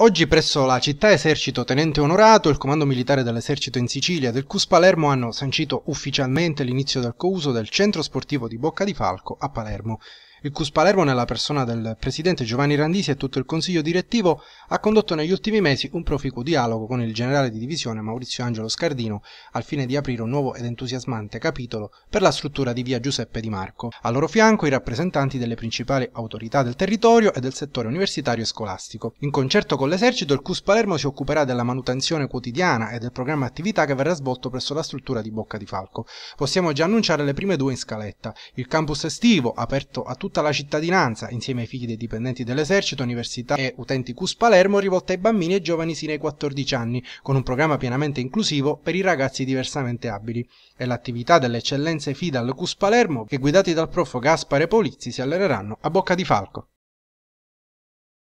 Oggi presso la città esercito tenente onorato, il comando militare dell'esercito in Sicilia del CUS Palermo hanno sancito ufficialmente l'inizio del couso del centro sportivo di Bocca di Falco a Palermo. Il CUS Palermo, nella persona del presidente Giovanni Randisi e tutto il consiglio direttivo, ha condotto negli ultimi mesi un proficuo dialogo con il generale di divisione Maurizio Angelo Scardino al fine di aprire un nuovo ed entusiasmante capitolo per la struttura di via Giuseppe Di Marco. Al loro fianco i rappresentanti delle principali autorità del territorio e del settore universitario e scolastico. In concerto con l'esercito, il CUS Palermo si occuperà della manutenzione quotidiana e del programma attività che verrà svolto presso la struttura di Bocca di Falco. Possiamo già annunciare le prime due in scaletta. Il campus estivo, aperto a tutti tutta la cittadinanza, insieme ai figli dei dipendenti dell'esercito, università e utenti CUS Palermo, rivolta ai bambini e giovani sino ai 14 anni, con un programma pienamente inclusivo per i ragazzi diversamente abili. È l'attività delle eccellenze FIDAL CUS Palermo che, guidati dal prof. Gaspare Polizzi, si alleneranno a Bocca di Falco.